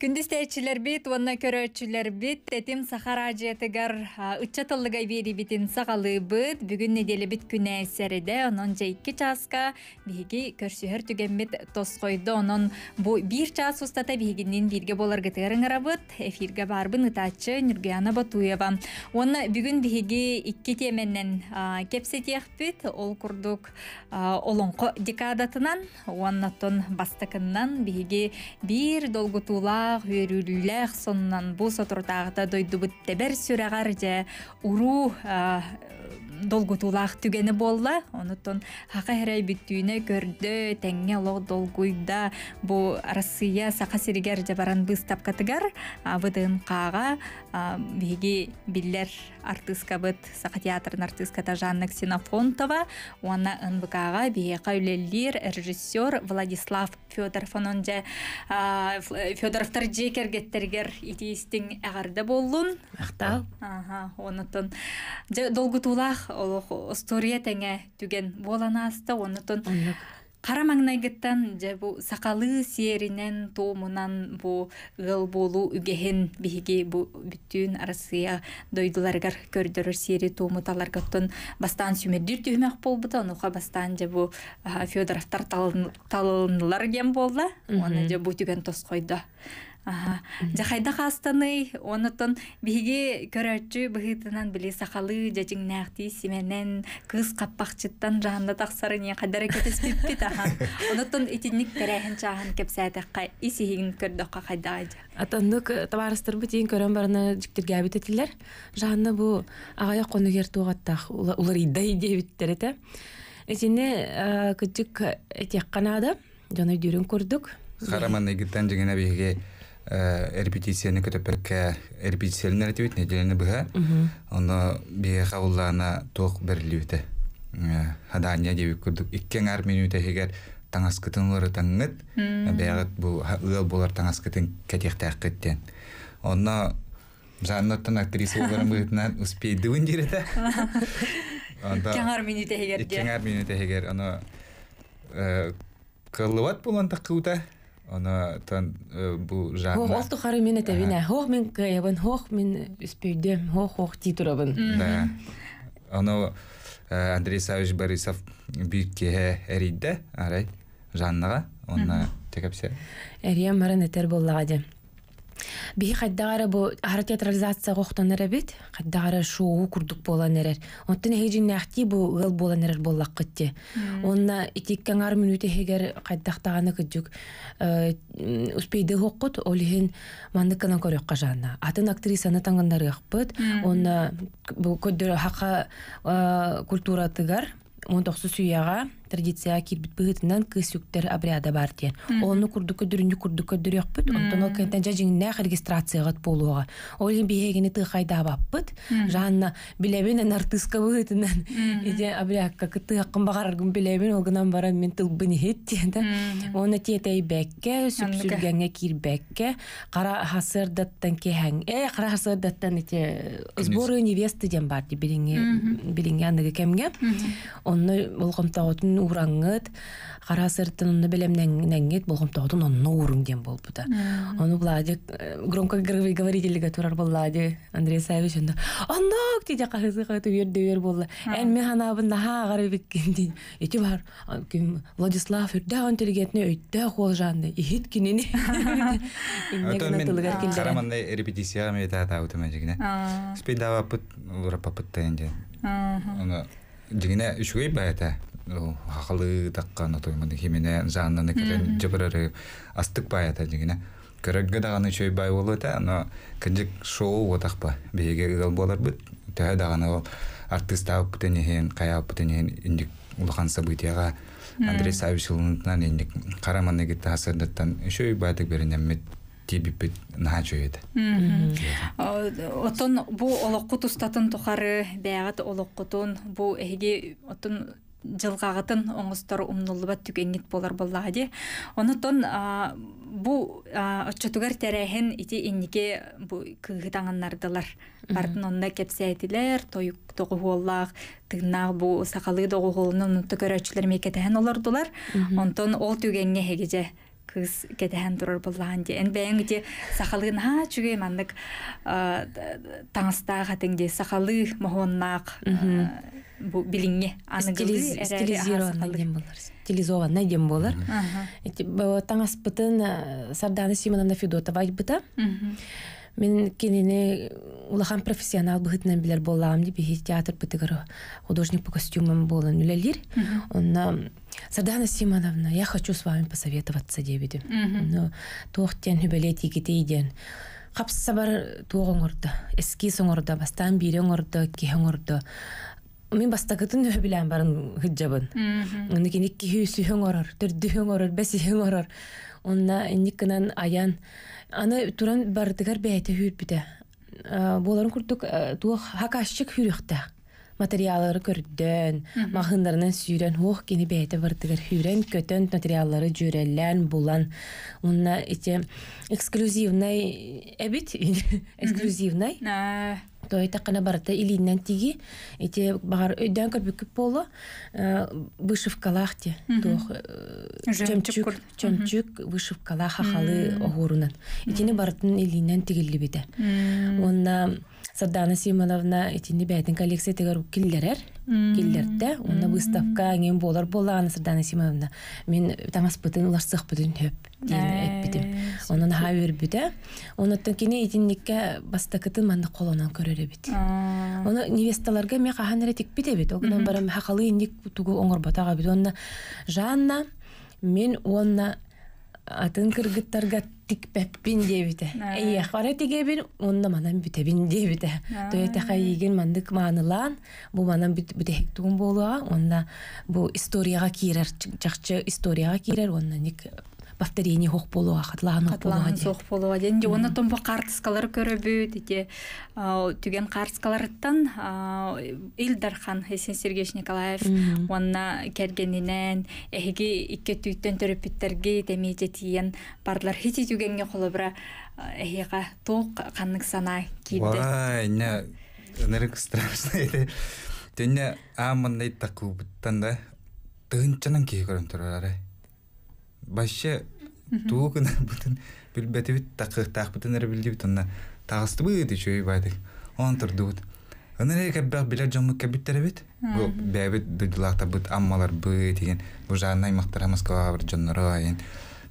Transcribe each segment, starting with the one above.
Күндісті әтшілер бит, онна көрі бит, тәтім сақара жетігір ұтчатылығы бейді бітін сағалы бұд. Бүгін неделі бит күн әсерді, онын жай кі часқа, бігі көрсі өр түген бит тос қойды, онын бұ бір час ұстата бігінін бірге болар ғытығырың ұрабыд. Эфирге бар бұн ұтачы Нүргияна Батуева. Онна бүгін бігі үкке теменнен кепсе саах үйрүүлүүлээх соннан бу соторутаагыта дойдубут тебер сүрэҕэр же Уру долгутулаах түгени болла онутон хака херей бүттүүнө көрдө теңе лог долгуйда бу россия сака сиригер же баран быстапкатыгар быдын биги биллер артистка театрын артистка та жанна ксенофонтова уана нбкга биека үлеллир режиссер владислав федоров ононже федоровтар же әғарды болуын. эгарды боллун актау онутун долгутуулах олох история теңе түген боланасты онутун кара маңнайгыттан же бу сакалы сиеринен тоомунан бу ыл болу үгехен биһиги бу бүттүүн арасыя дойдуларгар көрдөрөр сиери тоомуталаргаттын бастан сүмердир түймөк болбута онуха бастаан же бу федоровтар талылынылар кем болды, оны же бу қойды. тоскойдо Жахайда хастаны, онутон биги көрөчү быхытынан били сахалы жажиңнахти сименен кыз каппакчыттан жаанда таксары не кадара кетес биппит аха. Онутон итинник терехин жаан кепсәтекка исигин көрдөкка кайда. Атаннык э, товарыстар бу тиен көрөн барына жиктирге битетилер. Жаанны бу агая кону гер улар иддай дебиттер эте. Этине э, кыжык этек канада, жаны дүрүн көрдүк. Хараман эгиттен жигине биге репетицияны көтөп берке репетициялын әретебит неделени быһа оно бие хавуллана туох берилибите э, хадания дебик курдук ар минута эгер таңаскытын лары таңыт э, бэягыт бу ыал болар таңаскытын кәтехтәккыттен онно жаннаттан актриса боларын быытынан успейдыбын дирете кеңар минута хигер ар минута эгер оно кылыбат так таккыута Она тан э, бу жанна. Хох олту хары мен это вина. Хох мен каябын, хох мен үспейдем, хох хох титурабын. Да. Оно э, Андрей Савич Борисов бүйт кеһе әрейді, арай, жаннаға, онна текепсе. Әрия маран этер боллаға Бихи қайдағары бұ ары театрализация қоқтаныр әбет, қайдағары шоу күрдік болан әрер. Онтын әйжін әқті бұ ғыл болан әрер болақ күтті. Онна итеккен ар минуте хегер қайдақтағаны күддік. Э, Успейді қоққыт, олихін мандықына көрек қажанна. Атын актрисаны таңғандар қақпыт, онна бұл көддір хақа э, культура тыгар, Он 19 сүйяға традиция кирбит быһытынан кысюктер обряды бар тиен. оны курдук дүрүнү курдук дүрөкпүт, онтон ол кентен жажиңнах регистрацияга болууга. Олын биегени тыхайда баппыт. Жанна билебен артыска быһытынан иде обрядка кыты акын багаргын билебен ол гынан баран мен тыл бини тиен да. Оны тетей бекке, сүпсүргенге кирбекке, кара хасырдаттан кеһәң. Э, кара хасырдаттан ите сборы невесты дем бар ди билинге билинге андыга кемге. Онны болгон тагытын ураңгыт кара сыртын белемнеңнеңет болгомтоодун онно уруң диэн болбута ону андрей саевич онда оннок тиде кахызы кайтуер дебер болла эмме ханабын наха эти бар владислав интеллигентне ихит баята хахалы таққан отоймын химене жаннаны керен жыбырары астык баята жигине көрөгө даганы чөй бай болу та но кынжык шоу отақпа беге ыгыл боларбыт төхө даганы ол артыстаап бутенехен каяап бутенехен индик улахан событияга андрей савич ылынтынан индик караманы гитте хасырдаттан чөй байтык беренеммит тибипит наачуйд. Отон бу устатын тухары бәгат олоккутун бу эги отон жылғағытын оңыстор умнуллубат түкеңит болар де. онутон бу отчотугар тәрәһен ити иннике бу кыыгыт аңаннардылар бардын онна кепсәтилер тойук тогуоллаах тыгнаах бу сакалы догуголуну онутта көрөчүлер мекетеһен олордулар онтон ол түгенге хегеже кыз кетеһен турар буллаган диэн бэйэҥ ити сахалыын аа чүгэ маннык таңыстаах атыңде сахалы моһоннаак бу билиңе стилизованный дем болар таңаспытын сарданы симоновна федотова айтбыта мен кинини улахан профессионал быхытынан билер боллаам диби театр бытыгыр художник по костюмам болан үлелир онна Садана Симоновна, я хочу с вами посоветоваться, дебеди. Но тохтен хүбелет егетейден. Қапса бар туғыңырды, әске соңырды, бастан бері оңырды, кеғыңырды. Мен бастағытын өбілән барын ғыджабын. Оныкин екі хүйсі оңырыр, түрді оңырыр, бәсі оңырыр. Онна әнікінен аян. Аны тұран бардығар бәйті хүйір біде. Боларын күрдік э, туық хакашчық хүйріқті. Материалары көрдөн махындарынан сүйрен ох кини бэйте бардыгар хүрен көтөн материаллары жүреллән булан уна эти эксклюзивный эбит эксклюзивный тойта кана барыта илиннен тиги ите багар өйдөн көрбүкүп боло вышивкалах те тох чөмчүк чөмчүк вышивкалах хахалы огурунан итини барытын илиннен еді. онна Садана Симоновна итини бәйтін коллекция тегер киллерер да оны выставка ген болар ана сырдана исимовна мен тамас аспытын улар сых бүтүн хөп э, эппитим онун хавер да онуттан кини итинникке бастакытын манды колонан көрөр эбит ону невесталарга ме хахан эретик бит эбит огунан барам хакалы индик тугу оңорботага бит онна жанна мен онна атын кыргыттарга тик бэп бин дебите. Эйе, хара тиге бин, онда манан бите бин дебите. Төй тәхә йиген мандык манылан, бу манан бит бите туган булуга, онда бу историяга кирер, чакчы историяга кирер, онда ник бавтарени хох болу хатлаан хох болу хатлаан хох болу ден же оны томбо картыскалар көрөбүт ите түген картыскаларыттан илдархан хесен сергеевич николаев онна кергенинен эхиги икке түйттен төрөпүттерге теми жетиен барлар хити түгенге холобра эхига тоқ каннык сана кийди вай не нырык страшный ете төнне амын айтта кубыттан да тынчынан кей көрөм турарай башча туу күнү бүтүн билбетибит такыктак бутын эрбилдибит онна тагыстыбыт үчөй байдык он турдубут Өнөрі кәббәк білер жомы кәббіт тәрәбет. бул бээбит дудулакта бұт аммалар бұй деген. бул жағына аймақтара Москва бир жонныры айын.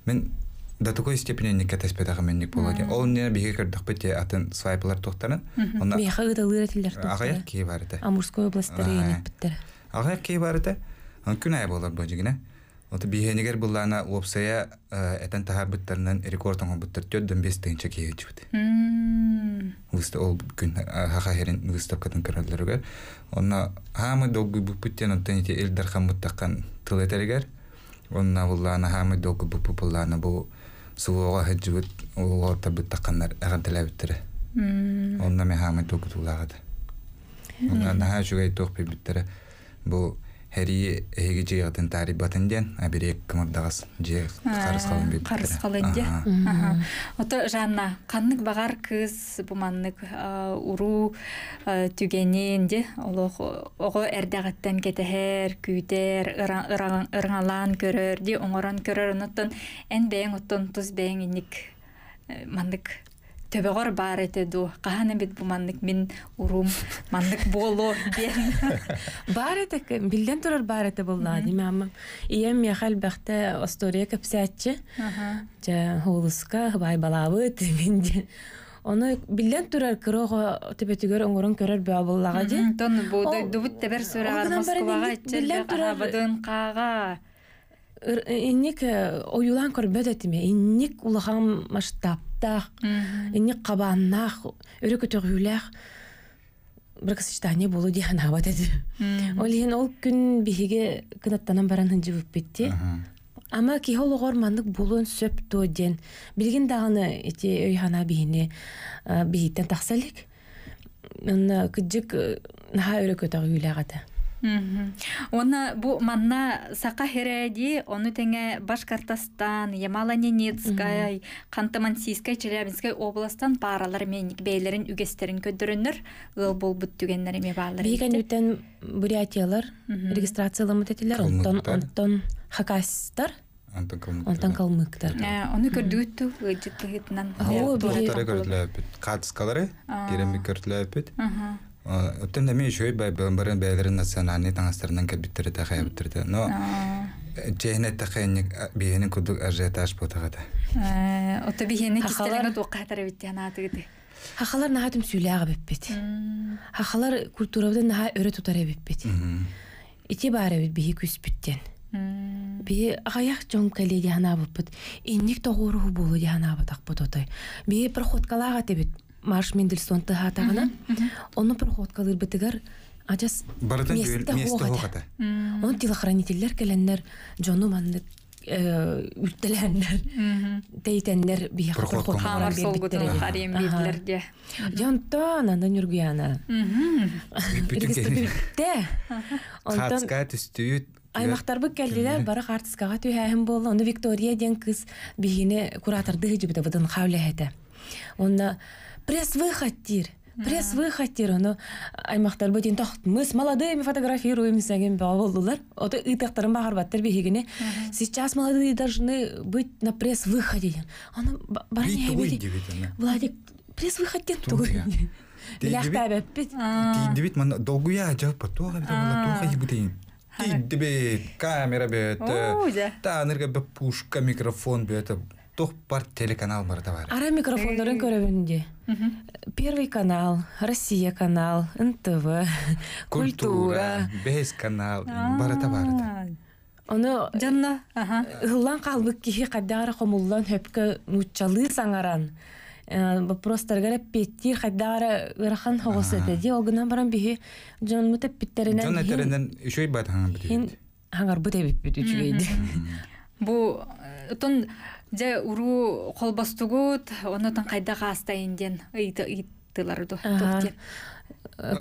Мен до такой степени не кәтәс пәдәғы меннік болу деген. Ол нені беге көрдіқ бәте атын свайплар свайпылар тоқтарын. Беға ғыдалыр әтілдер тоқтары. Ағаяқ кей барыды. Амурской областары еніп біттері. Ағаяқ кей барыды. Он күн ай болор бұл жегіне. Оты биһенегер буллана уопсая э, этен тахар буттарынан рекорд оңон буттар төддөн бес тыгынча киечүт. Выста ол күн э, хаха херин выставкатын кыралларга. Онна хамы долгы бупуттен оттен элдер элдар хамуттаккан тыл этелегер. Онна буллана хамы долгы бупупуллана бу суоға хэджүбүт уолта буттаккандар агадалабыттыр. Онна ме хамы долгы туллагады. Онна наха жугай тохпи буттар бу Хәри эһиги җыягытын тариф батын ден, әбірек бирек кымырдагас җыяк карыс калын бит. Карыс калын ди. Ото жанна каннык багар кыз буманнык э, уру э, түгенен ди. Олох ого эрдәгәттән кетәһәр, күтәр, ыраңалан көрөр ди, оңоран көрөр, онтон эн бәйен оттон туз бәйен иник э, мандык төбөр бар эте ду каһаны бит бу манлык мин урум манлык боло ден бар эте билден турар бар эте болна диме амма ием я бахта остория кепсетче ага я хулыска бай балавы тиминде оны билден турар кырого төбөтүгөр өңөрөн көрөр бе абыллага ди тон бу дубут те бер сурагар москвага чэлде э, Инник э, ойулан көрбөт этме. Инник улахам масштаб. аттах инни кабааннах өрө көтөгүүлэх бір кысычтане болу дихан абат эди ол иһин ол күн биһиге кынаттанан баран хынжы бүппитти Ама кихол оғор мандык булун сөп то ден. Билген дағыны эти өй хана өйхана бihini тахса элек Анна кыджык э, наха өрөкөтөг үйләгәтә. Оны бу манна сақа хереди, оны теңе Башкортостан, Ямало-Ненецкай, Кантамансийскай, Челябинская областан паралар мен бейлерин үгестерин көдөрүнөр, ыл бул бут түгендер эме баалар. Беген үтен бурятиялар регистрациялы мутетилер, онтон онтон хакастар. Онтан калмыктар. Э, оны көрдүттү жыттыгытынан. Оо, бир. Көрдүлөп, катыскалары, керемет көрдүлөп. Аха. Оттен мен еще бай барын бәйлерін национальный таңастарынан кәбіттері тақай біттірді. Но жейіне тақайын ә, бейінің күдік ажиотаж бұтығады. Отта бейінің кістеріңі тұқатары бітті анаты гіді. Хахалар наға түм сөйлі аға бет. Марш Мендельсонты хатағына, оны проход қалыр бітігір, ажас месті хоғады. Оны телохранителлер кәләннер, джону манды э, үттеләннер, тейтәннер бия проход қалар бейбіттірі. Харим бейбілерге. Джонто ананы нүргіяна. Үргістіпілікті. Қатска түстіу Аймақтар бұл кәлділер бары қартысқаға түйі әйім болы. Оны Виктория ден қыз бейіне кураторды жүбіді бұдың қаулы әді. Оны пресс выход тир пресс выход тир ну э, аймактар бүтин тохт мы с молодыми фотографируем сегем баулдылар ото итектерим бахар баттыр бегине сейчас молодые должны быть на пресс выходе оно барыня бит владик пресс выход тир тугуй Ляхтабе, пить. Ты дебит, мана, долгу я, джа, потуха, потуха, ебутин. Ты дебит, камера бе, это... Та, нырка бе, пушка, микрофон бе, это... тохпар телеканал бар да бар ара микрофондорун көрөбүнде первый канал россия канал нтв культура бес канал бар барата Оны жанна ыллан калбык кихи кайдагара комуллан хөпкө нучалы саңаран э, вопростаргара петтир хайдара ырахан хогос этеди огынан баран бихи жон мутеп питтеринен жон этеринен үшөй бат хаңар бит хаңар бит эбит бу э, тон жа уру холбостугут онотон кайдага астайынден ыйттылар э,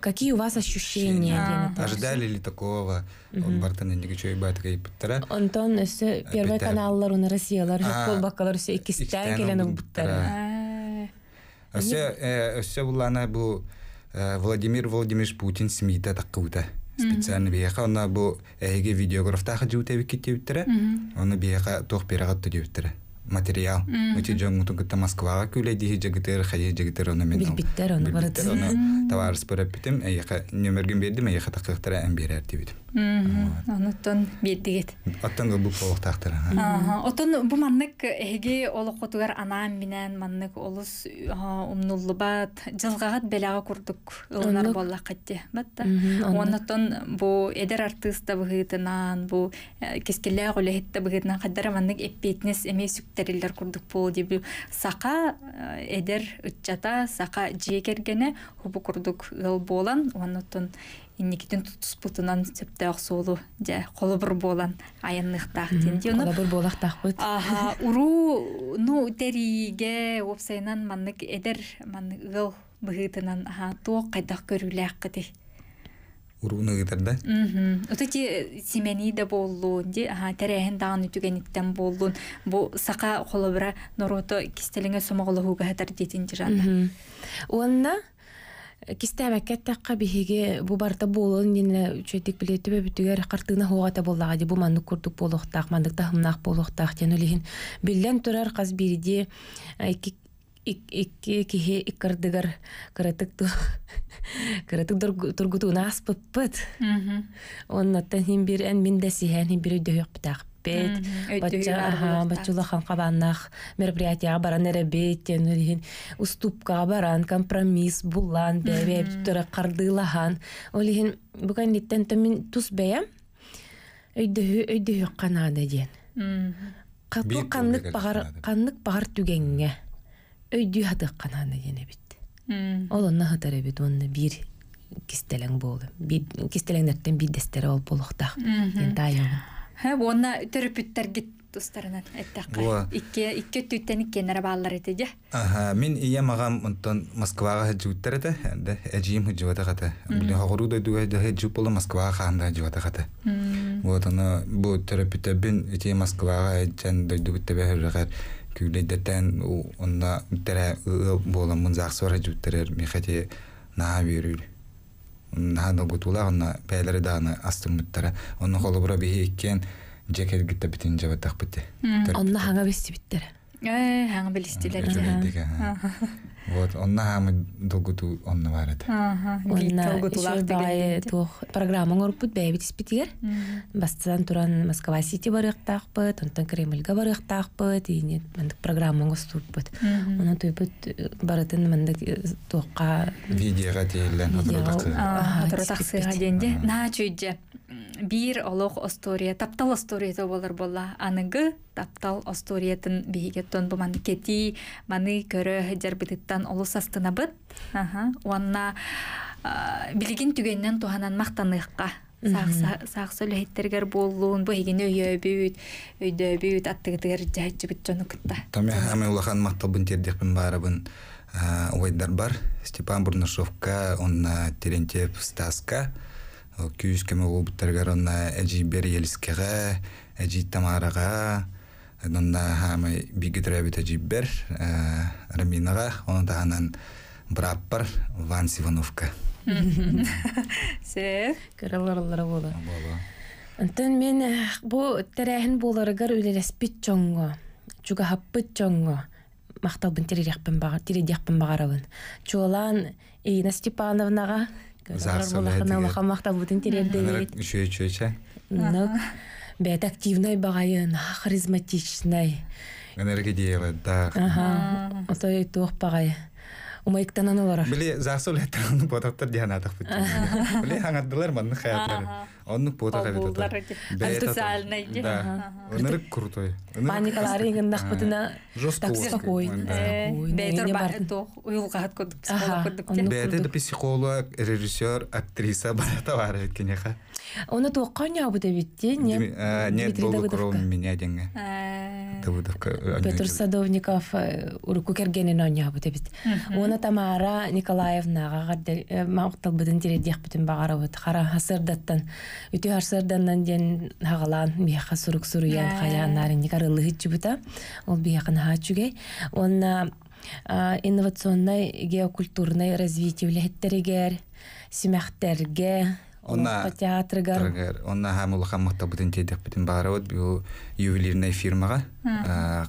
Какие у вас ощущения? Ожидали ли такого? Бартан индиги чой бат кайптара. Антон, все первый каналлар уны Россиялар, колбакалар все икистен келен буттара. Все все э, булана бу э, Владимир Владимирович Путин СМИ-та таккыута специально бияха она бу эге видеографтаха жуутебикки тебиттере оны бияха тох берагатты тебиттере материал. Эти жонгутун кытта Москвага күле дии жигитер, хай жигитер оны мен. Билбиттер оны барат. Товар спорап битим, эйха ә, нөмөргүн бердим, эйха ә, такыктара эн берер дибидим. Мм, аны отон биетегед. бу коллык Аа, бу маннык эге олык котор менен маннык олыс, аа, умнуллабат, белага курдук, ылнар болла кэтте. Матта. Онынтон бу эдер артыс дагы гытынан бу э, кискелерге тебгитна маннык курдук бул сака эдер сака курдук болан. Онынтон инникитин тутуспутунан септеох суолу же холобур болан аянныхтаах тенди холобур болахтаахпыт аха уру ну териге опсайнан маннык эдер маннык ыгыл быһыытынан аха туох кайдах көрүүлээхкыти уруну ыдыр да утати семени да боллуун ди аха терээхин даган үтүгениттен боллуун бу сака холобура норото кистелиңе сомоголохуугаатар диетин жиранда уонна кистәмәккә тәкка биһиге бу барта буолун дине үчөтик биле түбө бүтүгөр картына хугата боллага ди бу курдук болохтак мандык та хымнак тен үлихин биллен турар каз бирди икки кихи тургутуна аспыппыт бир эн мин бир битак бит. Батча аха батчула хан кабаннах мероприятия баран эле бит. Нерин уступка баран компромисс булан деп тура кырдылаган. Олин бүгүн ниттен төмүн тус беем. Үйдө үйдө канада ден. Катып канык багар канык багар түгөнгө. Үйдө хат канада ден бит. Олон нахатар бит онда бир кистелең болды. Бир кистелең дәттен бит ол булыкта. Мен таяң. Хэ уонна төрүпүттәргит тустарынан эттакка. Икке икке түттен Аха, мин ия магам онтон Москвага жүүттерде, энде эжим жүүтэ Бул хагыруда дуэ дэ Москвага ханда Вот бу бин эти Москвага онна наһана бутула онна пәйләре даны астымыттара онны холобра бихиккен жекергитте битин жабатак бите онна ханга бисти биттер э ханга билистилер Вот, онна хамы долгуту онна бар это. Ага, долгутулах тух программа горупут бәйбит испитер. бастадан туран Москва Сити барыктакпыт, онтан Кремльгә барыктакпыт, ине мендик программа гоступпыт. Уна туйпыт э, барытын мендик э, тухка видеога тиеллән хатырдаксы. Хатырдаксы гаденде. На чүйдже биир олох остория таптал остория болар болла аныгы таптал осториятын биигеттон буман кети маны көрө жарбытыттан олус астынабыт уанна билигин түгеннен туханан мактаныыкка саак сөлөһиттергер буоллуун бу хигини өйөбүт өйдөбүт аттыгытыгер жаачыбыт жонукутта томе ами улахан макталбын тердихпин баарыбын ойдар бар степан бурнышовка он терентьев стаска күйүс кеме улбуттарга ронна эжи бериелискеге эжи тамарага нонна хама бигидребит эжи бер э, раминага оны таханан браппар ван сивановка се кыраларлары боло Антон мен э, бу тәрәһен боларыгар үлелеспит чоңго чуга хаппыт чоңго макталбын тириряхпын бага тиридяхпын багарабын чуалан Ирина Степановнага улахан мактап бутун терердебит үчө үчө бэт активной багайын харизматичнай. энергия да умайыктан аналар. Били засул этерны бодоттар диана так бит. Били хангатдылар манны хаятлар. Онны бодо да бит. Социальный. Да. Онны крутой. Паникалар ингенда хпытына. Жесткой. Такой. Бейтер бар тох. Уйлгат кот. Бейтер психолог, режиссер, актриса бар та бар Оны тоққан я бұда бетте, не? Нет, болды кровым меня денге. Петр Садовников он я бұда Оны Тамара Николаевнаға ғарды э, мауқтал бұдын тередек бұдын бағара бұд. Қара хасырдаттан, үті харсырданнан ден хағалан бияқа сұрук сұруян хаян ә. никарылы хитчі бұта. Ол бияқын хачуге. Оны инновационной геокультурной развитие үләһеттерегер, симәхтәрге, онна театргар онна хам улы хаммакта бутын тедек бутын бары вот бу ювелирная фирмага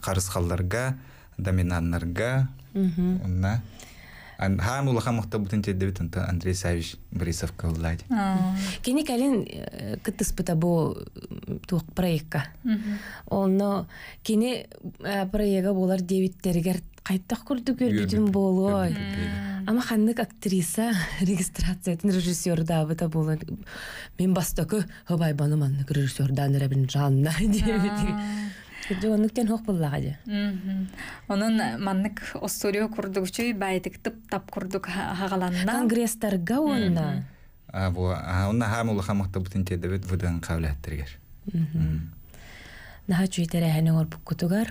карыз э, халларга доминаннарга онна хам улы хаммакта бутын тедек бутын андрей савич борисовка уллать кини калин э, кытыс бута бу тук проектка онно кини э, проектга болар девиттергер кайттах э, курдук көрбүтүн болой ама ханнык актриса регистрациятын режиссер бұта болын мен бастакы ыбайбаным аннык режиссер данырабин жанна жоонуктен хок буллага же онун маннык история курдугучуй байтык тыптап курдук хагаланна конгресстарга онна бу онна хамулы хамыкты бутин тедебет выдан кабиляттергер Наһа чүйтәре һәнең ор бук күтүгәр.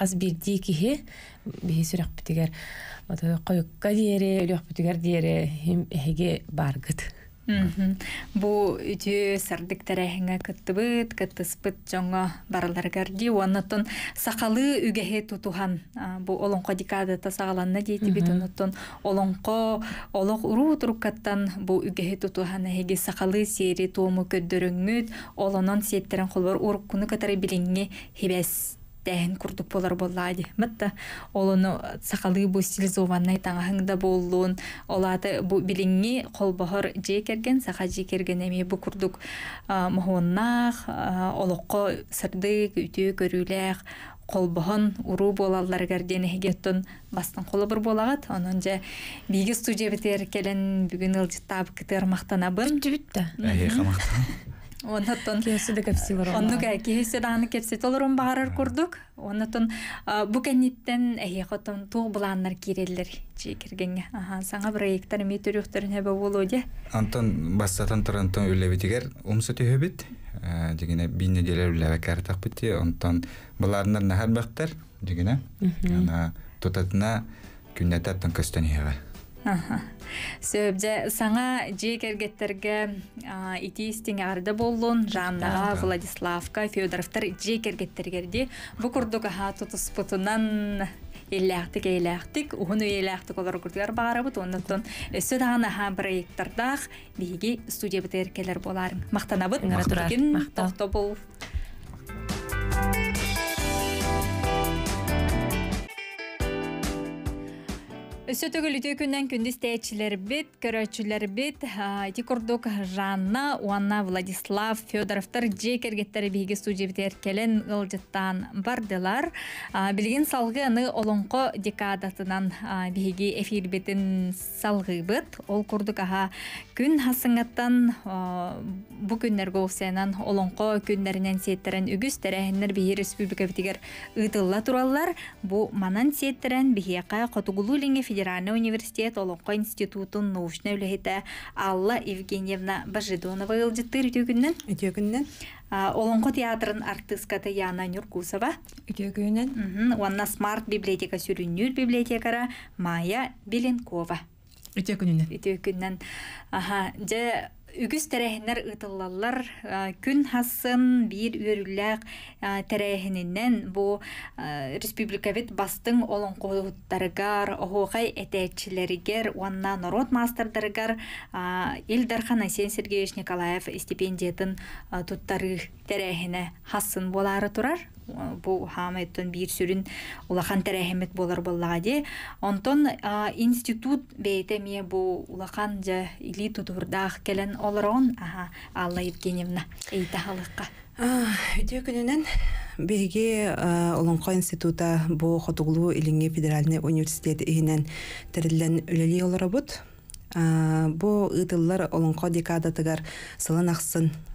кас бир дикеһе бихи сөрәк битегәр. Ата кайык кадиере, лөх битегәр диере, һим эһеге баргыт. Бу үтү сардык тәрәһеңә кыттыбыт, кыттыспыт жоңа барылар гарди, уанатын сақалы үгәһе тутуган. бу олон декады та сағаланна дейті бит, уанатын олонқо олоқ ұру тұрукаттан бу үгәһе тутуған һеге сақалы сейри туымы көддірің мүт, олонон сеттерін қолбар ұрып күні катары біліңе хебәс тәһин курдук болар боллади. Мэтта олону сақалы бу стилизованный таңаһыңда боллуун, олаты бу билинги бохор же керген, саха же керген эми бу курдук мохоннах, олоққо сырдык, үтө көрүлэх, колбоһон уру болаллар гардиен эгеттон бастын бір болагат онон же биги студия бетер келен бүгүн ылжыттап ктр мактанабын бүтті оннотон кеесседе кепсилор оннуга кеессе олорун баарар курдук оннотон бу кенниттен туу булааннар киреллер киргенге аха саңа проекттер эми төрүхтерин эбе болуде антон үлебитигер дегене бийнеделер үлебекер такбити онтон булаарнар нахарбактар дегене ана тутатына күннетаттан сөбже саңа жиэ кергеттерге итиистиң арда боллун жаннага владиславка федоровтар жиэ кергеттергерди бу курдук аха тутуспутунан эллээхтик элээхтик уну элээхтик олор курдугар баарыбыт оннотон өссө даган аха проекттардаах биһиги студиябыт эркелер болар мактанабыт Сөтөгіл үті күннен күндіз тәйчілер біт, көрөчілер Жанна, Уанна Владислав, Федоровтар жекергеттері бейге бітер келен ғылжыттан бардылар. Білген салғы аны олонқо декадатынан бейге эфир бетін салғы біт. Ол күрдік аға күн хасыңаттан бұ күннер гоусайнан олонқо күннерінен сеттерін үгіз тәрәхінлер бейге республика бітігер ұйтылла туралар. Бұ манан сеттерін бейге қай қотығылу федеральный университет Олонко институтын научный үлехете Алла Евгеньевна Бажидонова ылжыттыр үтөгүннөн. Үтөгүннөн. Олонко театрын артистка Яна Нюркусова. Үтөгүнөн. Уанна смарт библиотека сүрүннүр библиотекара Майя Беленкова. Үтөгүнөн. Үтөгүнөн. Аха, же үгүс тәрәһиннәр ытыллаллар күн хасын бир үрүләк тәрәһиннән бу республикавит бастың олон кулуттарыгар оғай этәчиләригер уанна народ мастердарыгар Илдархан Асен Сергеевич Николаев стипендиятын туттары тәрәһинә хасын болары турар бу хамайтын бир сүрін улахан тәрәһемет болар буллага ди. Онтон институт бейте бу улахан же или тутурдах келен олрон аха Алла Евгеньевна әйтә халыкка. Үтө көненен Биги Улонко института бу хотуглу илинге федеральный университет иһинен тирилен үлели олоробут. бо ытыллар олонхо декадатыгар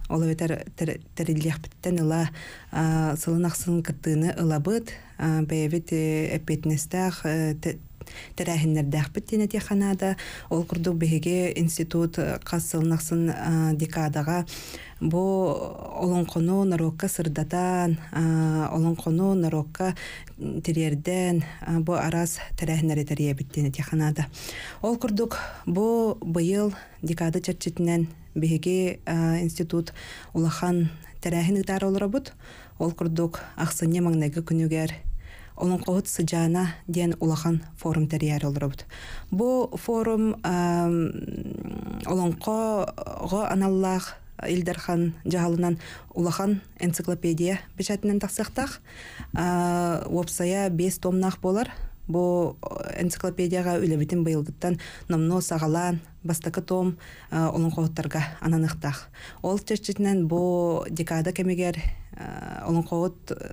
ол терилях терилиахпиттен ыла сыланахсын кыттыыны ылабыт бэйбит эпитнестах э, тэрэһиннэрдээх биттенети ханаада ол курдук биһиги институт хассылнахсын э, э, декадаға бу олонкону нарокка сырдатан э, олонкону нарокка тирерден бу араз тэрэһиннэри тэрие биттенети ханаада ол курдук бу быйыл декада чарчитинен биһиги институт улахан тэрэһин ытаары олорабут ол курдук ахсыне маңнайга күнүгер Олон қоғыт сыжана ден улахан форум тәрияр олырыбыд. Бу форум олонқоға аналлах Илдархан жағалынан улахан энциклопедия бешәтінен тақсықтақ. Опсая 5 томнақ болар. Бу энциклопедияға үлебетін бұйылғыттан намно сағалан, бастакы том э, олон анықтақ. ананыктах ол чечитинен бу декада кемегер э, олон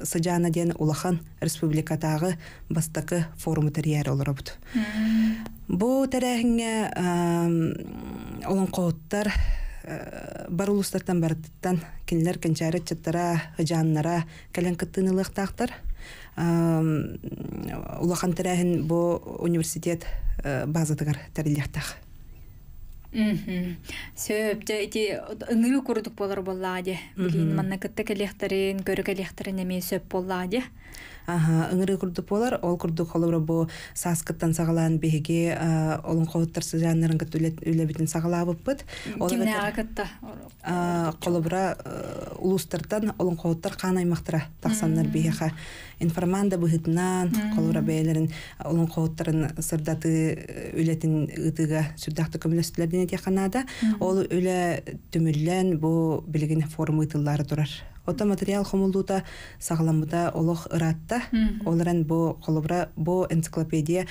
сыжаана сыжана улахан республикатагы бастакы форумы терияр олоробут бу терехиңе олон когуттар э, бар улустартан барыттан кинилер кенчаары чыттара ыжааннара кэлен кыттыынылыктаактар улахан терехин бу университет базатыгар терилиактах Сөп ити ыңыл курдук болор болла де. Билин манна кытта келехтерин, көрө келехтерин эме сөп болла де ыңыры курдук болар ол курдук холобро бу саскыттан сагалаан беге олон кобуттар жанрын кыт үлебитин сагалаабыппыт кимнеагытта холобра э, улустартан олон кобуттар кан аймактара таксаннар беха информанда быхытынан холобра бээлерин олон кобуттарын сырдаты э, үлетин ытыга сүрдакты көмөлөстүлерден этеханада ол үле түмүллен бу билигин форум ытыллары турар ото материал хомулута сағаламыда олох ыратта. Оларан бу холобра бу энциклопедия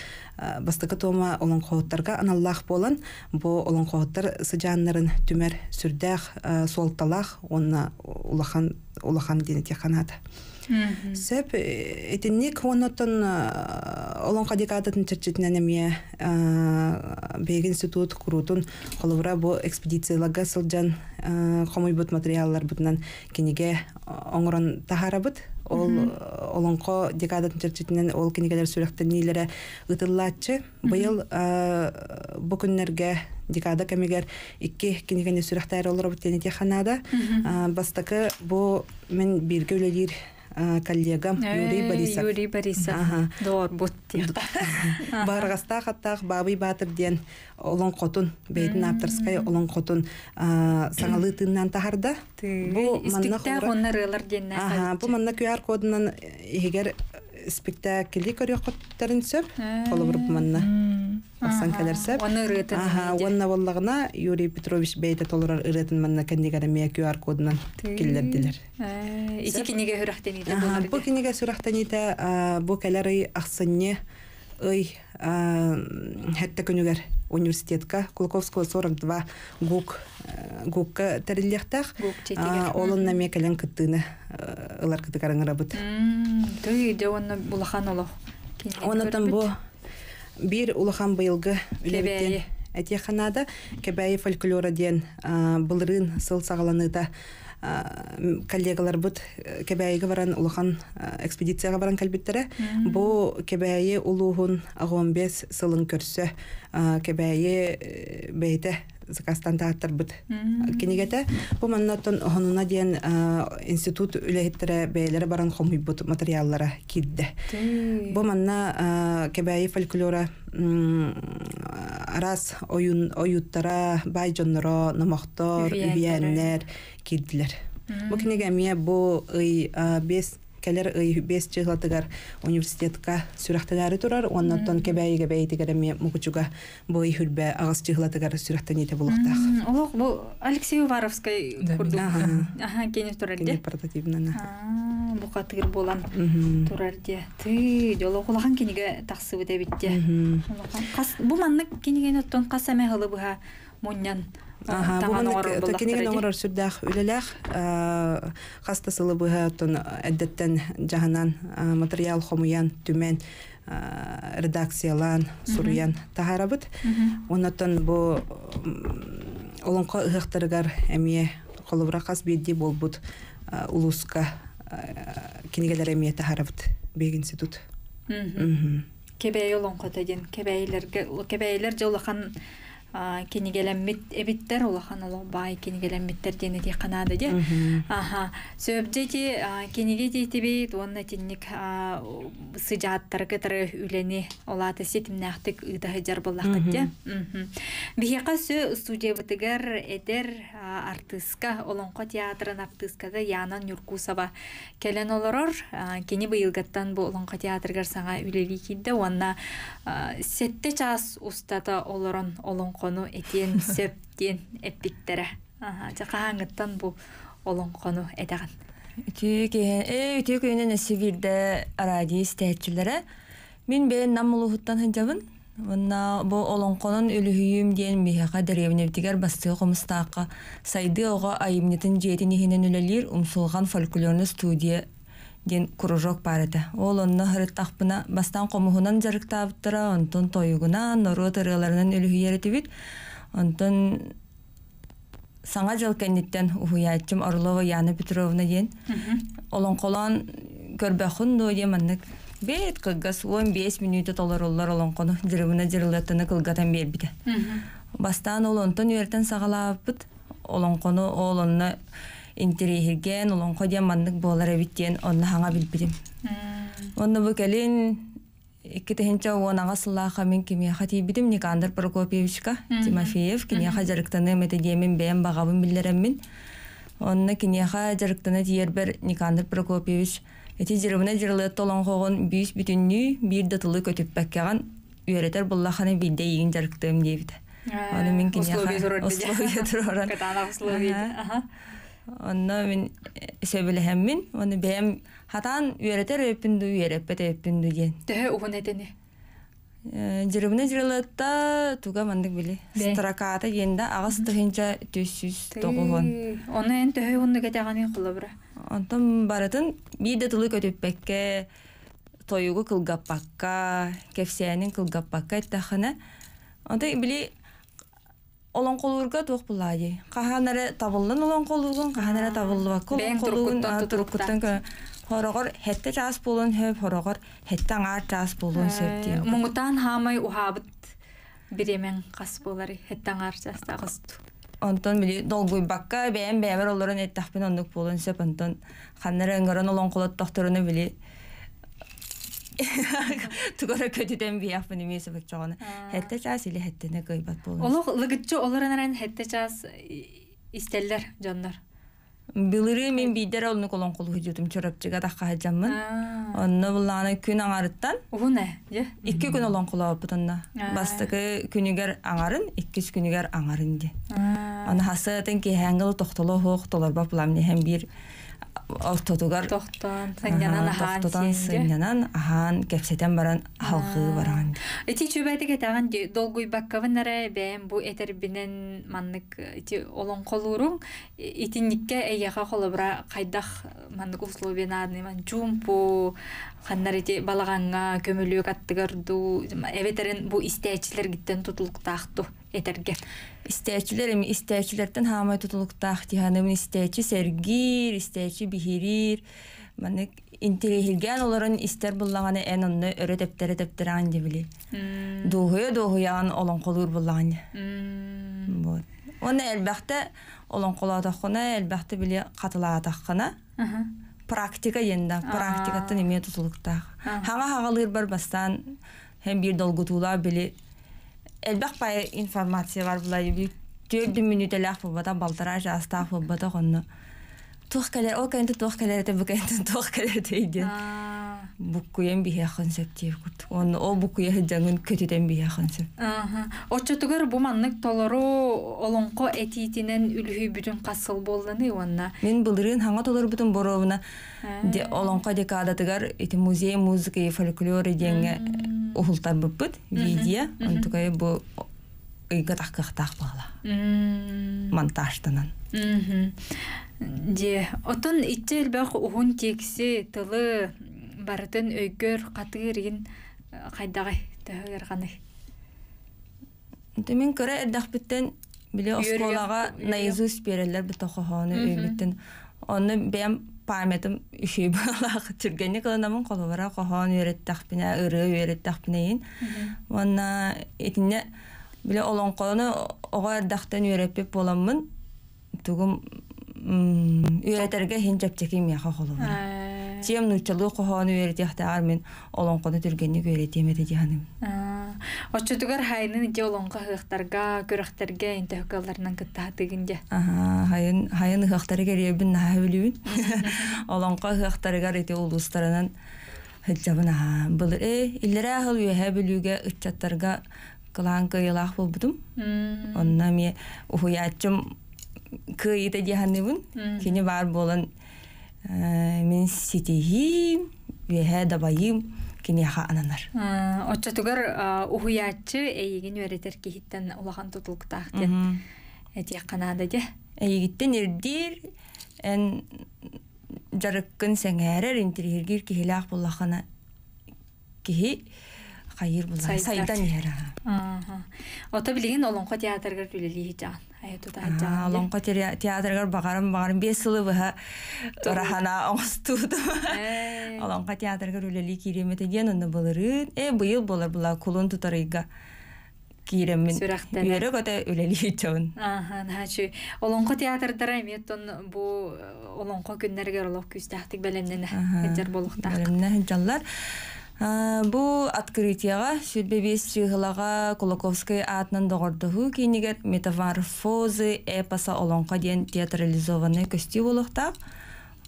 бастыка тома олон хоттарга аналлах болан. Бу олон хоттар сыжаннарын түмер сүрдәх, солталах, онна улахан улахан Сөп, этенне квонотон олон э, декадатын чертетнен эме бег институт курутун холовра бу экспедицияларга сылжан қомой э, бут материаллар бутнан кенеге тағара тахарабыт ол олонко декадатын чертетнен ол кенегелер сүрөктен нилере ытыллатчы быйыл э, бу күннерге декада кемигер икки кенегене сүрөктер олорбут тенете ханада бастакы бу мен бирге коллега Юрий Борисов. Юрий Борисов. Доор Баргаста хаттах бабый батыр ден олон котун бейтин авторская олон котун саңалы тыннан тахарда. Бу манна хора. бу манна QR кодынан эгер спектакль көрөк көттөрүнсөп, манна. Асан келерсеп. Аны ретен. Ага, онна воллагына Юрий Петрович бейте толырар ретен менне кендигәре мия QR кодынан килдер дилер. Ити кинеге сүрәхтән иде. Ага, бу кинеге сүрәхтән иде, бу келәри ахсынне ой, хәтта көнүгәр университетка Кулковского 42 ГУК ГУКка А, Олын нәме кәлен кыттыны ылар кытыкарыңыра бут. Төй, де онны булахан олох. Онытын бу, бир улахан быйылгы үлебеттен әте ханада кәбәйі фольклора ден былырын сыл сагаланыда коллегалар бут э, кәбәйігі баран улахан э, экспедицияға баран кәлбеттері Бұл кәбәйі улуғын ағон бес сылын көрсө кәбәйі э, бәйті заказтан таатыр бит бу маннатын хонуна диен э, институт үлеһиттерә бәйләре баран хомуй бут материаллары кидде бу манна э, кебәи фольклора арас оюн оюттара бай жонноро номохтор үбиәннәр киддилер бу кинегә мия бу ый э, бес келер ый бес жылатыгар университетка сүрәхтәләре турар оннан кебәйе кебәйе мугучуга мукучуга бой хүлбә агыс жылатыгар сүрәхтән ите булыктак олог бу алексей уваровский курду аха кене турар ди болан турар ди ты таксыбы ди хаста сылыбыһатын әдәттән жаһанан материал хомуян түмән редакциялан суруян тахарабыт Онатан, бу олонко ыхтарыгар эмие колубра хас бидди болбут улуска кинигелер эмие тахарабыт бег институт кебей олонко деген кебейлер кебейлер жолохан кенигелеммит эбиттер улахан олобай дени диэни тииханаада де аха сөбдети кениге диитибит уонна тинник сыжааттарга тары үлени олаата ситимнаахтык ыдаһыжар буллахыт ди бихиқа сө студиябытыгар эдер артыска олонко театрын артыскада яна юркусова келен олорор кени быйылгаттан бу олонко театргар саңа үлеликидде уонна сетте час устата олорон олонко олоңқону этиен сөптен эппиттере жақааңыттан бұл олоңқону этаған үтүү күйүнен эсигирде аради истээчилере мен бен намулухуттан хыжабын мына бу олонконун үлүхүйүм диен михаха деревневдигер басты комустаакка сайды ого айымнетин жетини хинен үлелир умсулган фольклорну студия ген куружок барыта. Ол онна тақпына бастан қомуһунан жарыктаабыттыра, онтон тойугуна, нору тырыларынан үлүхүйеретибит. Онтон саңа жыл кенниттен ухуячым Орлова Яна Петровна ген Олон колон көрбөхүн до деманнык. Бет кыгас 15 толар толоруллар олон кону жырымына жырылатыны кылгатан бербите. Бастан ол онтон үйертен Олон кону олонна интерейхирген олонко диэн маннык болар эбит диэн оннахаҥа билбитим онно бу мен кимиэха тиибитим никандр прокопьевичка тимофеев киниэха жарыктаным эте диэмин бээн багабын биллереммин кини киниэха жарыктана тиербер никандр прокопьевич эти жырыбына көтеп үйөретер билде оны мен Онно мен сөбіліхіммін, оны бәем хатан үйеретер өйіппінді, үйереппет өппінді ген. Дәе оғын әдені Жүріміне жүрілетті туға мандық білі. Стракаты енді ағыз тұхынша түсіз тұғығын Оны ән төхе ұнды кәтіғаны құлы бұра? онтым барытын бейді тұлы көтіппәкке, тойуғы қылғаппаққа, кәпсияның қылғаппаққа әттіқіні. Онты білі олон колурга тохпулай. Каханара табыллын олон колугун, каханара табылбак. Колун колугун туруктан хорогор хетте жас болун хөп хорогор хетте аңар жас болун э, сөпти. Муңутан хамай биремен кас болар хетте аңар жас тагысту. Онтон били долгуй бакка бэм бэм олорун эттахпин оннук сөп онтон олон колот били тугора көдүдән би яфын имесе бек чогон хетте час или хетте не көйбат болмас олох лыгытчы оларынан хетте час истеллер жаннар Билири мен бидер алны колон колу хидютым чорап чыга да ха жанмын. Онны булланы күн аңарыттан. Бу не? Е, икки күн алын колу аптанна. Бастыгы күнүгер аңарын, икки күнүгер аңарын ди. Аны хасатын ки хангыл токтоло хоқ толар баплам не хем бир. ортотугар тохтон саңнанан ахан тохтон саңнанан ахан кепсетен баран халкы баран эти чүбәтиге тагын долгуй баккавынара бәм бу этер бинен маннык эти олон колуруң итинникке эяха холобра кайдах маннык условиянарны ман чумпу ханнар эти балаганга көмөлүк аттыгар ду эветерин бу истечилер гиттен тутулуктакту этерге истээчилер эми истээчилерден хаамай тутулуктаах тиһанымын истээчи сергир истээчи бихирир маны интелихилген олорун истер буллаганы эн олон колуур буллаган вот оны олон колуатахкана элбахта Практика енді. практика енда элбах информация бар былай би төрдү мүнүт туох кэлэр, ол кэнэ туох кэлэр, тэ бэ кэнэ туох кэлэр тэйдэн. Букку ян бихэ хэнсэп тэйв кут. Он о букку яхэ джангэн кэти тэн бихэ хэнсэп. бу маннык толору олонко этитинэн үлхүй бүтүн касыл болдыны ванна. Мен бұлырын ханга толору бүтін боровна олонко декада тэгар эти музей, музыка и фольклоры дэнгэ ухултар бэппыт, видео. Он бу ыгатах кэхтах бала. Монтаж тэнан. mm Де, отон итчел бах ухун текси тылы барытын өйгөр катырын кайдагы э, төгөр ганы. Төмен көрә эрдахбыттан биле осколага наизус берелер бит охоны өйгөттен. Аны бем памятым үшей балах түргені қылынамын қолы бара қоған үйреттақпіне, үрі үйреттақпінейін. Онна етіне біле олон қолыны оға дақтан үйреппеп боламын. Түгім үйәтерге һин җәпчәким я хахулы. Тем нучылы кохоны бер яхта ар мен олон кыны төргәнне бере теме ди яны. Ачы дугар хайнын ди олон кыхтарга, күрәхтәргә инде хөкәлләрнең кытта дигәндә. Аһа, хайын хайын хөкәлләргә ябын нәһәвлевин. Олон кыхтарга ди ул дустларынан хәҗәбен аһа, бул э иллерә хәл үһәбелүгә үтчәтәргә Қылаңғы елақ болдым. Онынамы ұхуятчым кы ите диһаны бун кини бар болан э, мен ситиги вехэ дабайым кини ха ананар э, отча тугар э, ухуячы эйгин веретер кихиттен улахан тутулуктах ди эти канада ди эйгиттен ирдир эн жарыккын сеңэрер интригир кихилах буллахана кихи хайыр булса сайдан яра ярага ата билеген олонко театрга түлелиги жаан Алонға театргар бағарым, бағарым, бес сылы бұға тұрахана оңыстуды. Алонға театрға рөлелі кереме теген ұнды болырын, э, бұйыл э, болар, бұла кулын тұтарыға. Кирем мен үйрек өте өлелі үйтеуін. Ахан, хачу. Олонқо театрдар айметтон бұ э, олонқо күннәргер олоқ күйстәқтік бәлемнен әйтер болуқтақ. Бәлемнен әйтер Э, бу открытияға сүрбебес чыгылаға Кулаковский атынан доғырдығы кейнегер метаморфозы эпоса олонқа ден театрализованный көсті болықтақ.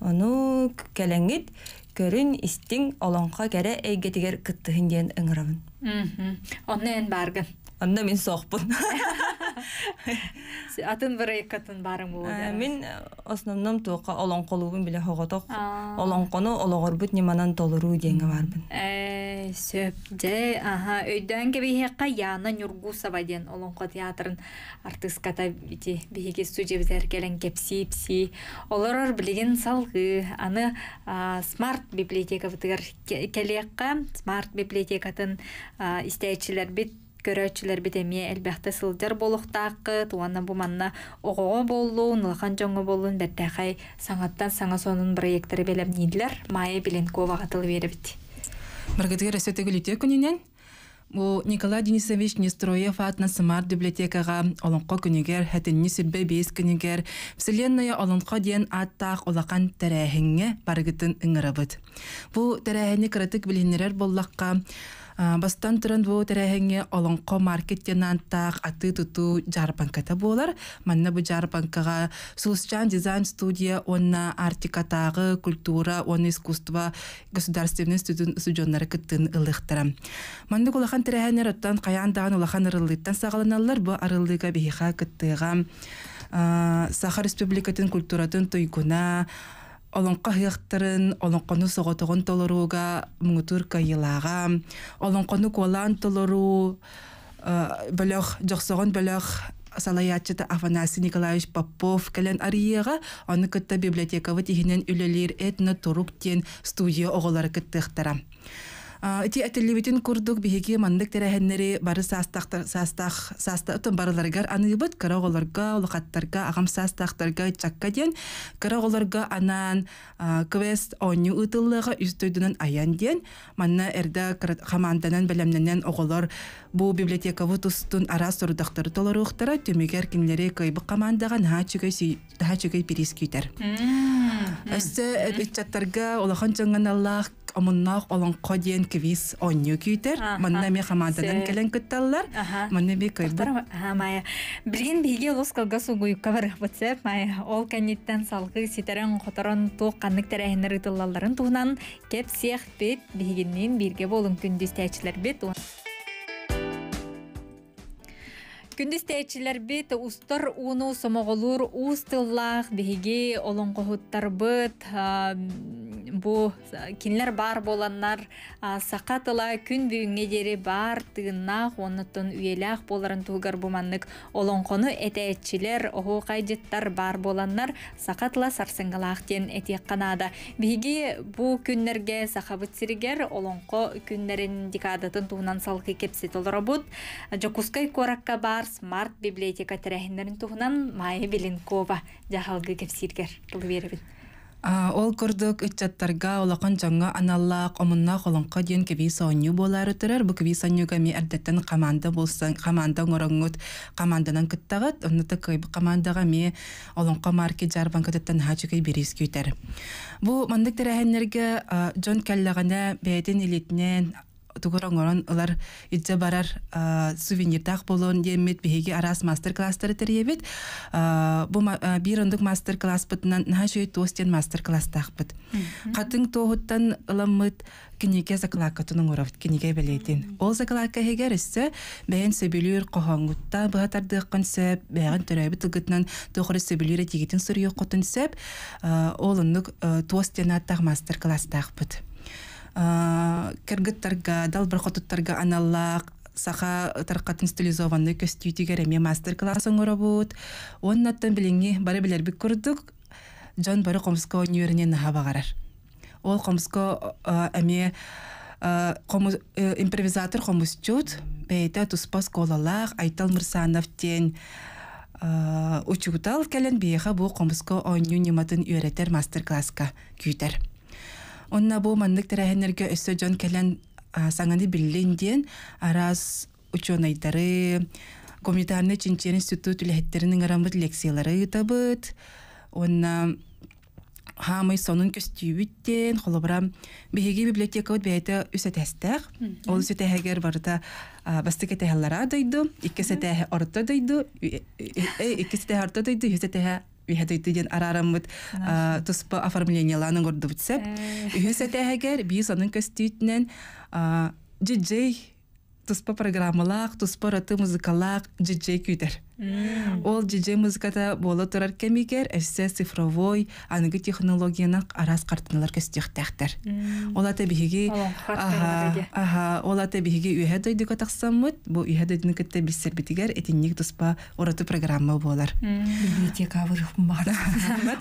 Оны кәләңгет көрін істің олонқа кәрі әйгетігер күттіғінден ұңырабын. Оны ән барғын анда мен соқпын. Атын бір атын барың болды. Ә, мен ә, основном тоқа олон қолуын біле хоғатоқ. Олон қону олоғыр бұт неманан толуру деңі барбын. Ә, Сөпде, аха, өйден кебе хеққа Яна Нюргусова олон қо театрын артыската бите беге студия бізер келен кепси пси. Оларар салғы, аны смарт библиотека бұтығыр келеққа, смарт библиотекатын істәйчілер бит көрөчүлөр эми элбэхте сылдыр болуктакы туанна буманна огого болуун ылган жоңго болуун бертехай саңаттан саңа сонун проекттери белем нидилер майя беленковага тыл беребит мыргыдыгер эсетегилите күнүнен бу николай денисович нестроев атынан сымар библиотекага олонко күнүгер хэтинни сүрбе бейс күнүгер вселенная олонко диэн аттаах олакан тэрэхиңе баргытын ыңырабыт бу тэрэхини кырытык билиннерер боллакка бастан туран бу терэхэнге олонко маркеттен антақ аты туту жарбанката болар манна бу жарбанкага сулсчан дизайн студия онна артикатағы культура он искусство государственный студентлары күттін ылыктыра Манна кулахан терэхэнер оттан каян даган улахан ырылыттан сагаланаллар бу арылдыга бихиха Сахар Республикатын культуратын тойгуна олонқа хыяхтарын олонқону соғотоғон толоруга муңутур кайылаға, олонқону куалаан толору э, бөлөх жоксогон бөлөх салаятчыта Афанасий Николаевич Попов кэлэн арияга оны кытта библиотекавы тихинен үлілер этно турук тен студия оголары кыттыхтара. Эти әтелебетін күрдік бігеге мандык тәрәхеннері бары састақ ұтын барыларғар аныбыт карағоларға, ұлықаттарға, ағам састақтарға, чакка ден карағоларға анан квест оңы ұтылыға үстөйдінен аян ден манна әрді хаманданан бәлемненен оғылар бұл библиотека вот устун ара сұрдақтары толар ұқтара төмегер кенлері көйбі қамандаған хачугай перескейтер. Әсті әбетчаттарға э, олақан жаңған Аллах омуннаах олон кодиен квиз онню күйтер. манна ме хамададан келен кытталлар манна бе кыйдыр мая билген биге лос калгас угуйка бар ватсап мая ол каниттен салгы ситерен которон туукканнык терехинер ытыллалларын туунан кеп сиях бит бигиннин бирге болун күндүз тәчлер бит Күндіз тәйтшілер бит ұстар уну сомоғылур ұстыллақ олың құхыттар бұт бұ кинлер бар боланнар сақатыла күн бүйіңе дері бар тыгыннақ онытын үйелақ боларын туғар олың құны әтәйчілер оғу қайдеттар бар боланнар сақатыла сарсыңғылақ ден әтек қанады бігіге бұ күннерге сақабыт сірігер олонғы күннерін декадатын туғынан салғы кепсет олыра бұд жокускай қораққа бар смарт библиотека тәрәһиннәрен туһунан Майя Белинкова жағалғы кепсиргер кепсиргер тылыберебин. Ол көрдік үтчаттарға олақын жаңа аналлақ, омынна қолыңқы дейін көбей сонью болары өтірер. Бұ көбей сонюға ми әрдеттен қаманды болсын, қаманды ұңырыңғыт, қаманданың күттағыт, ұнныты көйіп қамандыға ми олыңқы марки жарбан күттеттен көй берес көйтер. Бұ мандық тәрәхенлерге жон кәлліғіне бәйден елетінен тугуроңорон олар итже барар сувенирдах болон диэммит биһиги арас мастер класстары терийебит бу бир ондук мастер класс бытынан наха мастер класстахпыт катың тоохуттан ыламмыт кинеке закалакка тунуңуравыт кинеке белейтин ол закалакка хегер өссө бээн сөбүлүр кохоңгутта быатардыаккан сөп бээгин төрөбүт ылгытынан тохору сөбүлүре тигитин суруюккутун сөп ол оннук э, аттах мастер класстахбыт дал э, бір далбырхотуттарга аналақ саха тарқатын стилизованный көстүүтүгер эме мастер класс оңоробут оннаттан билиңи бары билербик көрдік, жон бары комско оньюрне ол комско әме э, э, импровизатор хомусчут бейте туспас колалах айтал мырсанов тен учутал келен бұл бу комско онью нематын мастер класска күйтер онна бу маннык тэрэхэнерге өссө жон келен саңаны биллин диэн араас ученойдары гуманитарный чинчен институт үлэхэттеринин арамбыт лекциялары ытабыт онна хамый сонун көстүйбүттен холобрам биһиги библиотекабыт бэйэтэ үсэтэстэх ол үсэтэхэгер барыта бастыке тэхэллара дойду иккесэтэхэ орто дойду иккесэтэхэ орто дойду үсэтэхэ үһәтә итеген арарым бит туспа оформлениеларын гордо бит сеп э. үһәсә тәһәгәр бис аның көстүтнән диджей туспа программалар туспа раты музыкалар диджей күтәр ол жеже музыкада боло тұрар кемигер эссе цифровой аныгы технологияны арас картыналар көстүхтэхтер ол ата биһиги аха ол ата биһиги үһэ дойдуга таксаммыт бу үһэ дойдуны кытта биссер битигер этинник туспа орату программа болар библиотека бар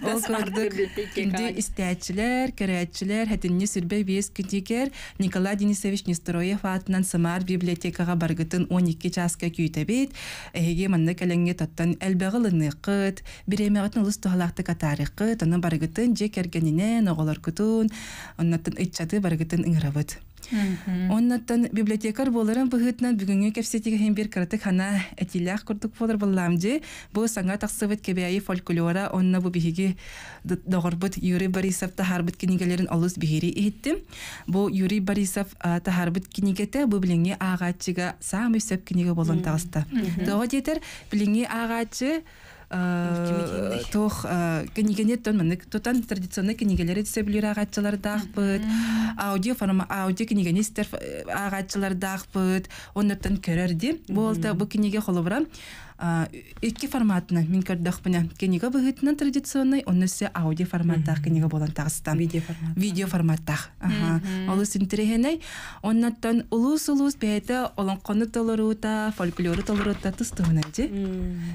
ол көрдүк инди истәчилер керәчилер хәтинни сүрбе вес китигер николай денисович нестроев атынан самар библиотекага баргытын 12 часка күйтебит эге манны кәлеңге таттан әлбәғы лыны қыт, беремеғатын ұлыс тұғалақты қатары қыт, оның барығытын же кергенінен оғылар күтін, оның аттын барығытын Оннаттан библиотекар боларын бұғытынан бүгінгі кәпсетігі бір кірті хана әтилях күрдік болыр бұлламды. Бұл саңа тақсывыт кебеайы фольклора онна бұ бігігі доғырбыт Юрий Борисов тахарбыт кенегелерін олыс бігері еттім. Бұл Юрий Борисов тахарбыт кенегеті бұл біліңе ағатчыға сам сөп кенеге болын тағысты. Доғы детер біліңе Э, тох э, тон мен тотан традиционный кенигелери десе билер дахпыт аудио форма аудио кенигенистер э, дахпыт оннотон көрөрди болта бу кенеге холобуран икки форматына мин көрдөхпүнэ кенига быһытынан традиционный оннөсө аудио форматтах кенига болан тагыстан видео формат видео форматтах аха олус интерехеней оннаттан улус улус бээте олонкону толорута фольклору толорута тустугунан же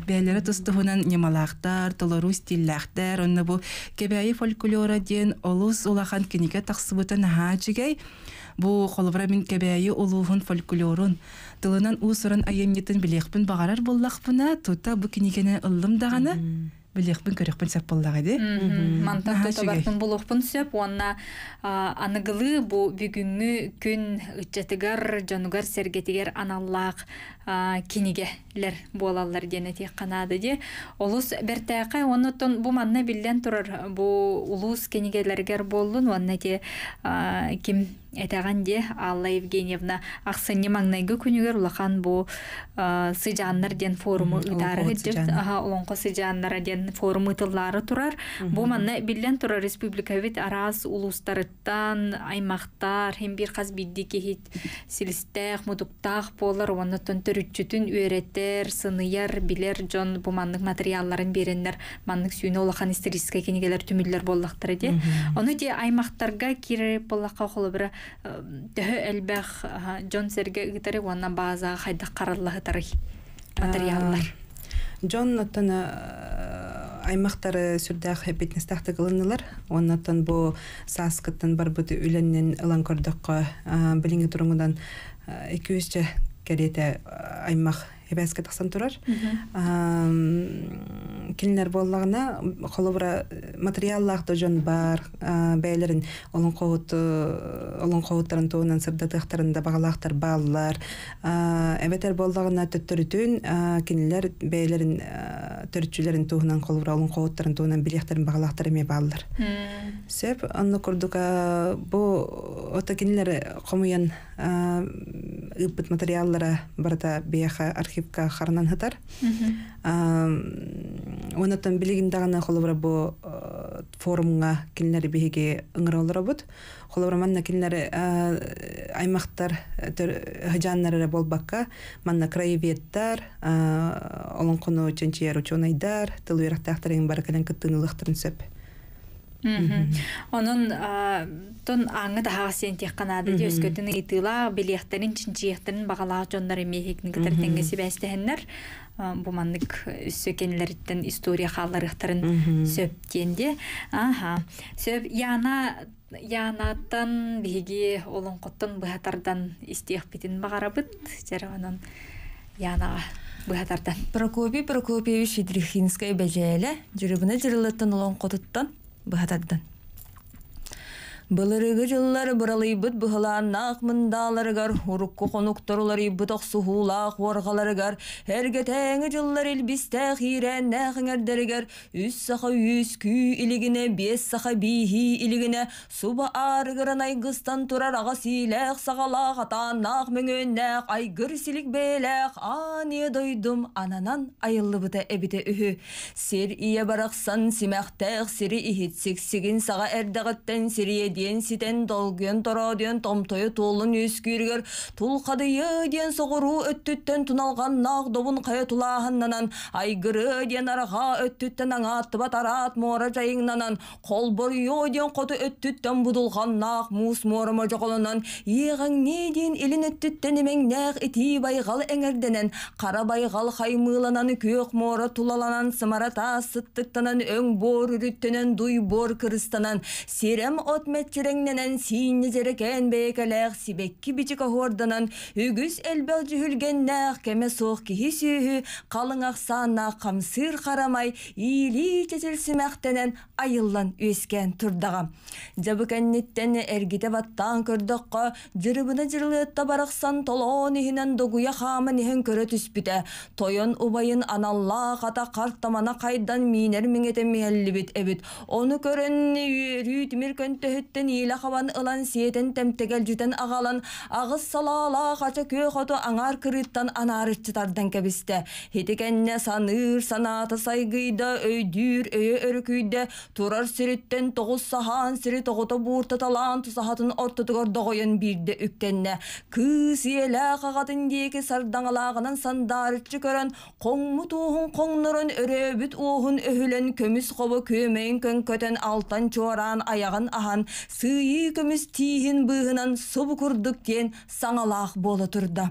бээлери тустугунан немалаахтар толору стиллахтар онна бу кебээи фольклора диэн олус улахан кениге тахсыбытан аха чигей Бу холбра мин кебәйи улуһун фольклорун, тылынан усырын айыннитен билехпин багарар буллахпына, тута бу кинигене ыллым даганы билехпин көрөхпин сеп буллага ди. Мантап табартын булухпин сеп, онна аныгылы бу күн үтчетигер, жанугар сергетигер аналлак кинигелер болалар диэне те қанады де олус бертээка оннотон бу манна тұрыр турар бу кенегелергер кинигелергер боллун де ә, ким этеген де алла евгеньевна ақсыне маңнайгы күнүгер бұл бу сыжаннар ден форуму ыдары олоңко сыжааннара ден форум ытыллары турар бу манна биллен турар республикабит араас улустарыттан аймактар аймақтар бир каз бидди кихит силистеэх болар үрүтчүтүн үэреттер сыныяр билер жон бу материалларын береннер маннык сүйүнө улахан исторический кенегелер түмүллөр боллактыр эди ону же аймактарга кирип боллакка бир э, төһө жон серге ыгытары уанна база хайдак караллахытары материаллар Джон нотана э, аймақтары сүрдәх э, битнестахты гылынылар. Оннан бу саскыттан бар бу үленнен ылан көрдөккө билинге турумундан 200 кәрәте э, аймақ һәбәскә тахсан турар. Аа, киннәр боллыгына холыбра материаллар да җон бар, бәйләрен, олын ковыты, э, олын ковытларын туынан сырда тахтарын да багылактар баллар. Аа, әбәтер боллыгына төттүрүтүн, киннәр бәйләрен э, төрчүләрен тоуынан холыбра олын ковытларын тоуынан билекләрен багылактар ме баллар. Сөп, аны күрдүгә бу ота киннәр комуян ыппыт э, материаллары барда бияха архивка харнан хытар. Э, Онатын билигин дагана холобра бу э, форумга кинлер биһиге ыңыралара бут. Холобра манна кинлер аймактар хыжаннары болбакка манна краеветтар, олон кону чөнче яр учонайдар, тылу бар бар кален кыттынылыктырын сөп. Онын тон аңы да хагас сен тек кана да өскөтүн итыла билеттерин чинчиектерин багалаа жондор эмехикин кетер теңгеси бәстеһеннер бу мандык сөкенлерден история халларыктарын сөптенде аха сөп яна янаттан биги олон коттон быхатардан истех битин багарабыт жара анан яна быхатардан прокопий прокопиевич идрихинская бәжәле жүрүбүнө э, жырылыттан олон بهذا الدن Былырыгы жыллар нақ бұхыланнақ мұндаларығар, ұрыққы қонуқтарыларыйбыт оқсуғулақ орғаларығар, әргі тәңі жыллар илбисте ирән нәқіңердерігер, үс саха үс күй үлігіне, бес саха бейхи үлігіне, суба арығырын айғыстан тұрар ағас иләқ сағалақ атанақ мүңіннәқ, айғыр селік беләқ, ане дойдым ананан айыллыбыта әбіті үхі. Сер ие барақсан сері сири сегін сағы саға сері сири диен ситен долген торо диен томтою туулун үскүргөр диен соғыру өттүттөн туналган нақ добун кая тулааханнанан айгыры диен арага өттүттен мора мора моора жайыңнанан колборйо диен коту өттүттөн будулган нақ муус моорама жоколунан иэгаң не диен илин өттүттен эмең нээк ити байгал эңерденен кара байгал мора күөк моора тулаланан сымарата сыттыктанан өң боор үрүттөнөн дуй бор кырыстанан серем отмет кэпчүрэҥнэнэн сиинньэ зэрэкээн бэйкэлээх сибекки бичик оһуорданан үгүс элбэл жүһүлгэннээх кэме суох соқ сүүһү халыңах сааннаах хамсыыр харамай иили тетилсимэхтэнэн айыллан үөскээн турдаҕа жабыкэнниттэн эргите баттан көрдөххө жырыбына жырылыытта барахсан толоон иһинэн догуя хаамын иһэн көрө түспүтэ тойон убайын аналла ата картамана кайдан миинер миңетеммиэллибит эбит ону көрөнни үйөрүү тимир үттен илахаван ылан сиетен темтегел жүтен ағалын ағыз салала қача көхоту аңар кырыттан анарыччытардан кебисте хетекенне саныр санаты сайгыйда өйдүр өйө өрүкүйдө турар сүрүттен тогуз сахан сүрү тогото бууртаталаан тусахатын ортотугордогоен бирде үктенне кыыс иэлэ хагатын диэки сардаңалаагынан сандарыччы көрөн коңму туухун коңнорон өрөбүт уухун көміс көмүс кобу көн көңкөтөн алтан чоран аяғын ахан сыйы күміс тиін бұғынан сұбы күрдіктен саңалақ болы тұрды.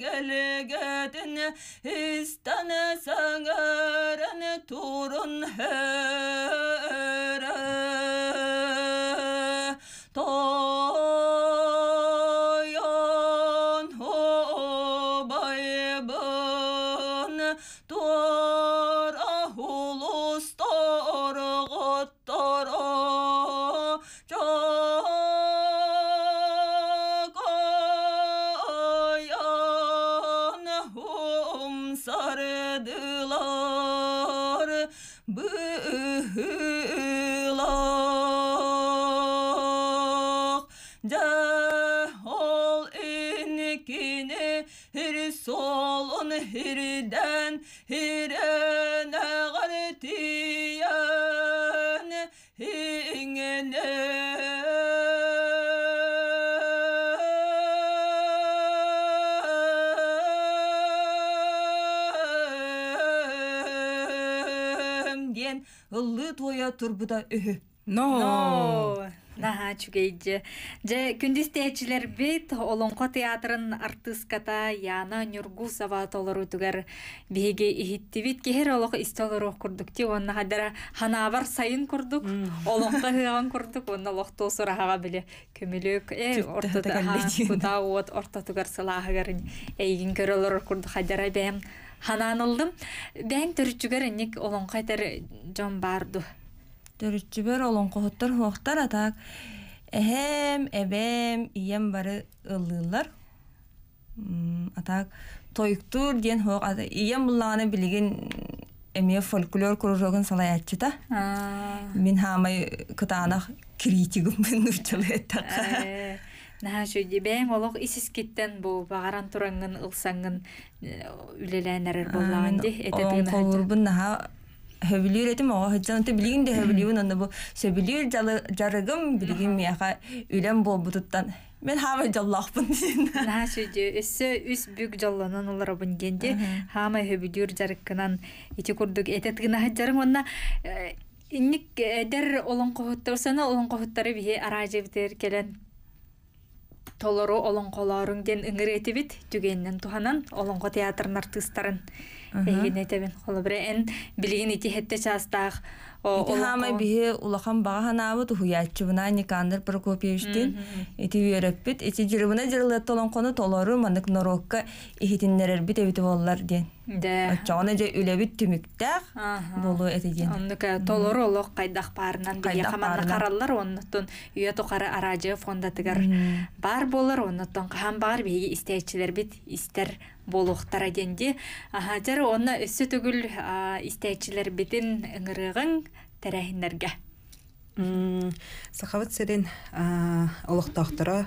gelgedin istane sangarın turun her ыллы тоя турбуда өһү но Наха чугейджи. Же күндүз тээчилер бит Олонқо театрын артыската Яна Нюргусова толору түгер биге ихиттибит кехер олох оқ курдук ти онна хадара ханавар сайын курдук Олонко хиған курдук онна лохто сурага биле көмүлөк э ортода куда вот орто түгер сылаагарын эйгин көрөлөр курдук хадара бем хананылдым. Бен төрчүгер ник Олонко тер жон барды. төрүчүбөр олон кохтор хохтар атак. Эхэм, эбэм, ийэм бары ылдылар. атак тойктур ден хоо ада ийэм булганы эмие фольклор кружогун салай атчы та. Мин хамай кытаана критигүм мен үчөлөт так. Э, Наа шу олог исис кеттен бу багаран турангын ұлсаңын э, үлэлэнэр болгон ди. Этэ бигэ хөбүлүр этим ого хыджанты билигин де хөбүлүн аны бу сөбүлүр жарыгым билигин мияха үлем болбутуттан мен хамы жоллахпын дин на сөйдү эссе үс бүк жоллонун уларабын денди хамы хөбүлүр жарыккынан ити курдук этетгина хаджарың онна инник эдер олон кохуттар сана олон кохуттары бихи аражыбитер келен толору олоңголорун ден ыңыретибит түгеннен туханан олоңко театрын артыстарын эгенетебин холобре эн билигин итихетте частаах Эти хамы бихи улахан бахана авыт хуячы буна никандыр прокопиюштын. Эти бит. эти жирвына жирлы толон кону толору маник норокка ихитиннерер бит эвити воллар ден. Да. Ачаны же үлебит болу эти ден. Ондыка толору олог кайдах парынан бирге хаманна караллар оннытын үе токара аражы фонда тігар бар болар оннытын қахан бар бейге истейчілер бит истер болуқтар агенди. Жары онна өссө түгіл истәйчілер бетін ыңырыгын тәрәхіндерге. сахабат сирин олықтақтыра,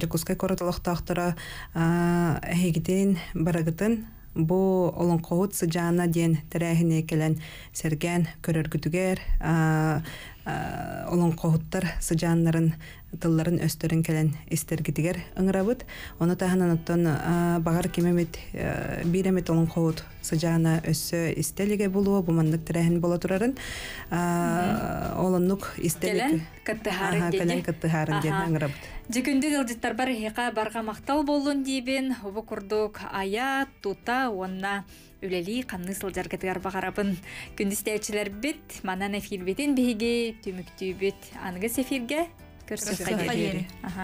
Жакускай корот олықтақтыра, әйгіден барагытын бу олон қоғыт сыжана ден тәрәхіне келен сәрген көрергүтігер, олон ҡоһуттар сыжанларын тылларын өстөрөн келән эстерге дигәр ыңрабыт. Оны таһынан аттан багыр кимемет биремет олон ҡоһут сыжана өссө истелегә болуо, бумандык мондык тирәһен була тураран. А олонлык истелек кәттәһәрен дигән. бар, һиҡа барға мақтал булдың дибен, бу курдук ая тута, онна үлели қанны сылдар жаргыт ғарба ғарабын. Күнді біт, мана нафил бетен бігі, түмікті біт. Анығы сифирге, көрсіх ға